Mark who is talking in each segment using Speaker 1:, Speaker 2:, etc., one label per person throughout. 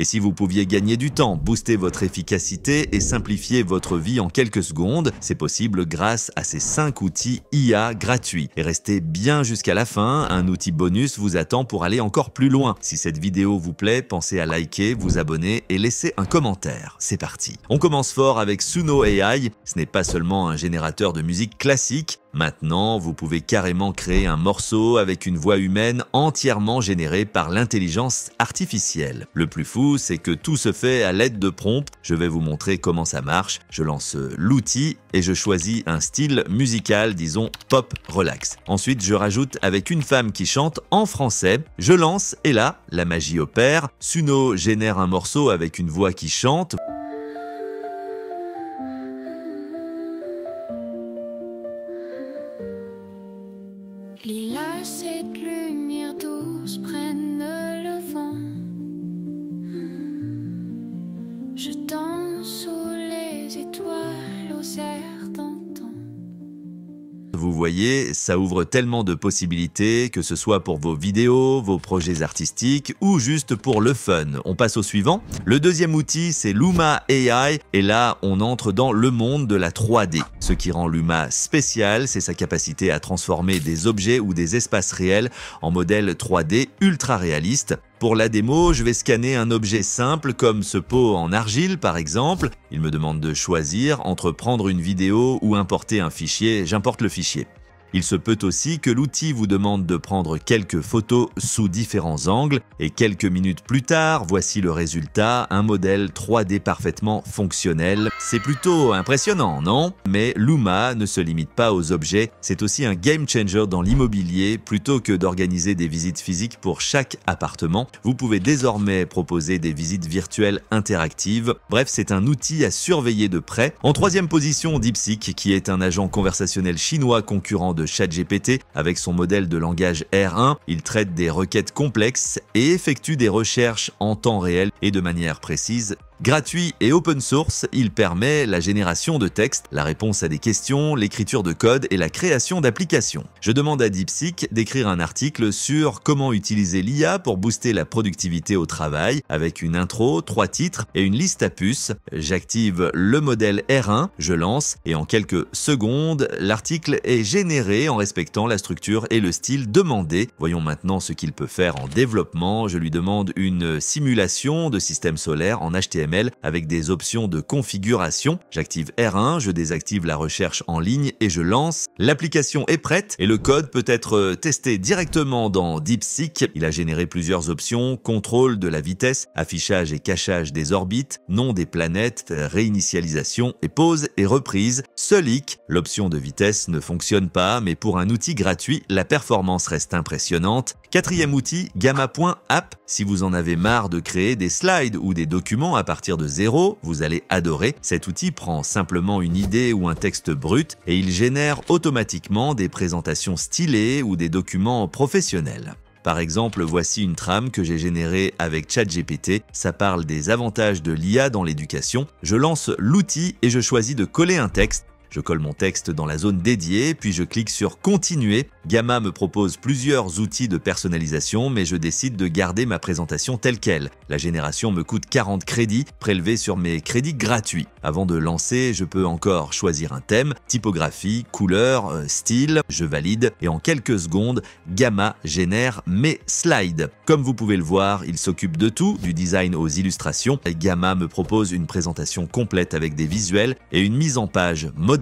Speaker 1: Et si vous pouviez gagner du temps, booster votre efficacité et simplifier votre vie en quelques secondes, c'est possible grâce à ces 5 outils IA gratuits. Et restez bien jusqu'à la fin, un outil bonus vous attend pour aller encore plus loin. Si cette vidéo vous plaît, pensez à liker, vous abonner et laisser un commentaire. C'est parti. On commence fort avec Suno AI, ce n'est pas seulement un générateur de musique classique, Maintenant, vous pouvez carrément créer un morceau avec une voix humaine entièrement générée par l'intelligence artificielle. Le plus fou, c'est que tout se fait à l'aide de prompts. Je vais vous montrer comment ça marche. Je lance l'outil et je choisis un style musical, disons pop relax. Ensuite, je rajoute avec une femme qui chante en français. Je lance et là, la magie opère. Suno génère un morceau avec une voix qui chante. le Je danse sous les étoiles Vous voyez, ça ouvre tellement de possibilités, que ce soit pour vos vidéos, vos projets artistiques ou juste pour le fun. On passe au suivant. Le deuxième outil, c'est Luma AI et là, on entre dans le monde de la 3D. Ce qui rend l'UMA spécial, c'est sa capacité à transformer des objets ou des espaces réels en modèles 3D ultra réalistes. Pour la démo, je vais scanner un objet simple comme ce pot en argile par exemple. Il me demande de choisir entre prendre une vidéo ou importer un fichier, j'importe le fichier. Il se peut aussi que l'outil vous demande de prendre quelques photos sous différents angles et quelques minutes plus tard, voici le résultat, un modèle 3D parfaitement fonctionnel. C'est plutôt impressionnant, non Mais Luma ne se limite pas aux objets, c'est aussi un game changer dans l'immobilier. Plutôt que d'organiser des visites physiques pour chaque appartement, vous pouvez désormais proposer des visites virtuelles interactives. Bref, c'est un outil à surveiller de près. En troisième position, DeepSeek, qui est un agent conversationnel chinois concurrent de ChatGPT avec son modèle de langage R1. Il traite des requêtes complexes et effectue des recherches en temps réel et de manière précise Gratuit et open source, il permet la génération de textes, la réponse à des questions, l'écriture de code et la création d'applications. Je demande à DeepSeek d'écrire un article sur comment utiliser l'IA pour booster la productivité au travail avec une intro, trois titres et une liste à puces. J'active le modèle R1, je lance et en quelques secondes, l'article est généré en respectant la structure et le style demandé. Voyons maintenant ce qu'il peut faire en développement. Je lui demande une simulation de système solaire en HTML avec des options de configuration. J'active R1, je désactive la recherche en ligne et je lance. L'application est prête et le code peut être euh, testé directement dans DeepSeek. Il a généré plusieurs options, contrôle de la vitesse, affichage et cachage des orbites, nom des planètes, euh, réinitialisation et pause et reprise. hic, l'option de vitesse ne fonctionne pas, mais pour un outil gratuit, la performance reste impressionnante. Quatrième outil, Gamma.app. Si vous en avez marre de créer des slides ou des documents à partir partir de zéro, vous allez adorer. Cet outil prend simplement une idée ou un texte brut et il génère automatiquement des présentations stylées ou des documents professionnels. Par exemple, voici une trame que j'ai générée avec ChatGPT. Ça parle des avantages de l'IA dans l'éducation. Je lance l'outil et je choisis de coller un texte. Je colle mon texte dans la zone dédiée, puis je clique sur Continuer. Gamma me propose plusieurs outils de personnalisation, mais je décide de garder ma présentation telle qu'elle. La génération me coûte 40 crédits, prélevés sur mes crédits gratuits. Avant de lancer, je peux encore choisir un thème, typographie, couleur, euh, style, je valide, et en quelques secondes, Gamma génère mes slides. Comme vous pouvez le voir, il s'occupe de tout, du design aux illustrations. Gamma me propose une présentation complète avec des visuels et une mise en page moderne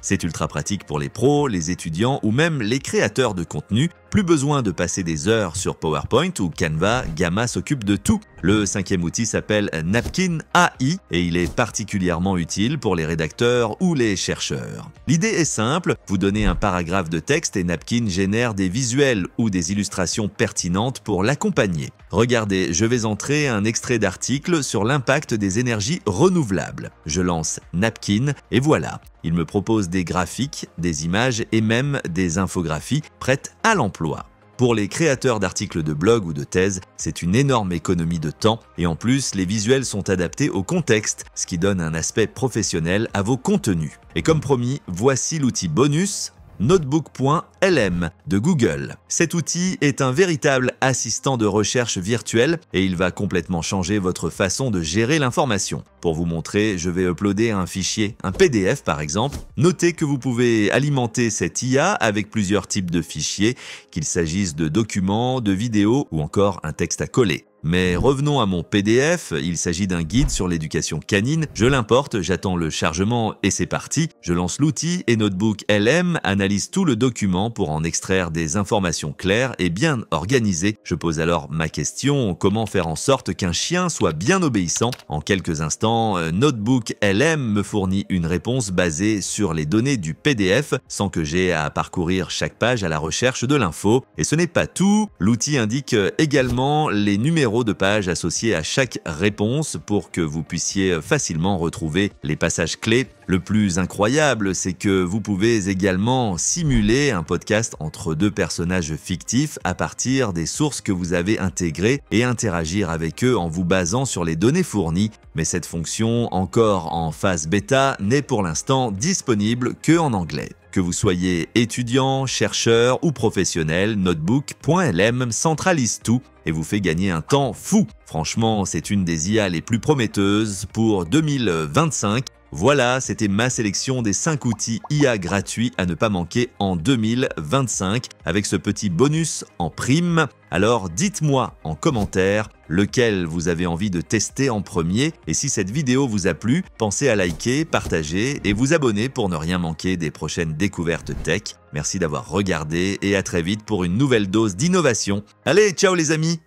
Speaker 1: c'est ultra pratique pour les pros, les étudiants ou même les créateurs de contenu. Plus besoin de passer des heures sur PowerPoint ou Canva, Gamma s'occupe de tout. Le cinquième outil s'appelle Napkin AI et il est particulièrement utile pour les rédacteurs ou les chercheurs. L'idée est simple, vous donnez un paragraphe de texte et Napkin génère des visuels ou des illustrations pertinentes pour l'accompagner. Regardez, je vais entrer un extrait d'article sur l'impact des énergies renouvelables. Je lance Napkin et voilà. Il me propose des graphiques, des images et même des infographies prêtes à l'emploi. Pour les créateurs d'articles de blog ou de thèse, c'est une énorme économie de temps et en plus, les visuels sont adaptés au contexte, ce qui donne un aspect professionnel à vos contenus. Et comme promis, voici l'outil bonus notebook.lm de Google. Cet outil est un véritable assistant de recherche virtuel et il va complètement changer votre façon de gérer l'information. Pour vous montrer, je vais uploader un fichier, un PDF par exemple. Notez que vous pouvez alimenter cette IA avec plusieurs types de fichiers, qu'il s'agisse de documents, de vidéos ou encore un texte à coller. Mais revenons à mon PDF, il s'agit d'un guide sur l'éducation canine, je l'importe, j'attends le chargement et c'est parti, je lance l'outil et Notebook LM analyse tout le document pour en extraire des informations claires et bien organisées. Je pose alors ma question, comment faire en sorte qu'un chien soit bien obéissant En quelques instants, euh, Notebook LM me fournit une réponse basée sur les données du PDF sans que j'aie à parcourir chaque page à la recherche de l'info. Et ce n'est pas tout, l'outil indique également les numéros de pages associées à chaque réponse pour que vous puissiez facilement retrouver les passages clés. Le plus incroyable, c'est que vous pouvez également simuler un podcast entre deux personnages fictifs à partir des sources que vous avez intégrées et interagir avec eux en vous basant sur les données fournies. Mais cette fonction, encore en phase bêta, n'est pour l'instant disponible que en anglais. Que vous soyez étudiant, chercheur ou professionnel, Notebook.lm centralise tout et vous fait gagner un temps fou. Franchement, c'est une des IA les plus prometteuses pour 2025 voilà, c'était ma sélection des 5 outils IA gratuits à ne pas manquer en 2025, avec ce petit bonus en prime. Alors dites-moi en commentaire lequel vous avez envie de tester en premier, et si cette vidéo vous a plu, pensez à liker, partager et vous abonner pour ne rien manquer des prochaines découvertes tech. Merci d'avoir regardé et à très vite pour une nouvelle dose d'innovation. Allez, ciao les amis